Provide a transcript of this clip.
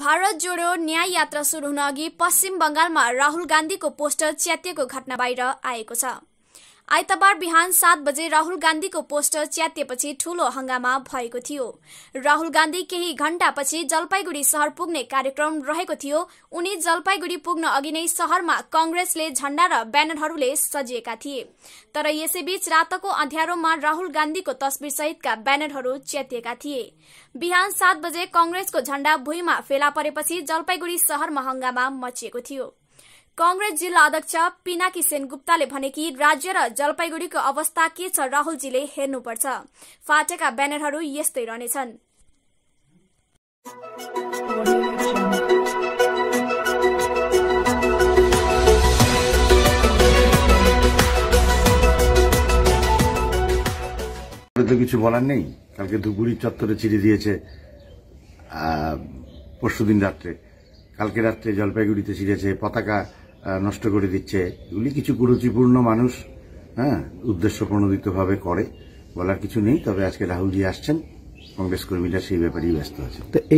भारत जोडो न्याय यात्रा सुरु हुन अघि पश्चिम बंगालमा राहुल गान्धीको पोस्टर च्यातिएको घटना बाहिर आएको छ आइतबार बिहान सात बजे राहुल गान्धीको पोस्टर च्यातिएपछि ठूलो हंगामा भएको थियो राहुल गान्धी केही घण्टापछि जलपाईगुड़ी शहर पुग्ने कार्यक्रम रहेको थियो उनी जलपाईगुड़ी पुग्न अघि नै शहरमा कंग्रेसले झण्डा र ब्यानरहरूले सजिएका थिए तर यसैबीच रातको अँध्यारोमा राहुल गान्धीको तस्विर सहितका ब्यानरहरू च्यातिएका थिए बिहान सात बजे कंग्रेसको झण्डा भुइँमा फेला परेपछि जलपाईगुड़ी शहरमा हंगामा मचिएको थियो कंग्रेस जिल्ला अध्यक्ष पिनाकी सेनगुप्ताले भने कि राज्य र जलपाइगुड़ीको अवस्था के छ राहुलजीले हेर्नुपर्छ फाटेका ब्यानरहरू यस्तै रहनेछन् তো কিছু বলার নেই কালকে ধুপগুড়ি চত্বরে চিড়ে দিয়েছে পরশুদিন রাত্রে কালকে রাত্রে জলপাইগুড়িতে ছিঁড়েছে পতাকা নষ্ট করে দিচ্ছে এগুলি কিছু কুরুচিপূর্ণ মানুষ হ্যাঁ উদ্দেশ্য প্রণোদিতভাবে করে বলার কিছু নেই তবে আজকে রাহুলজি আসছেন কংগ্রেস কর্মীরা সেই ব্যাপারেই ব্যস্ত আছে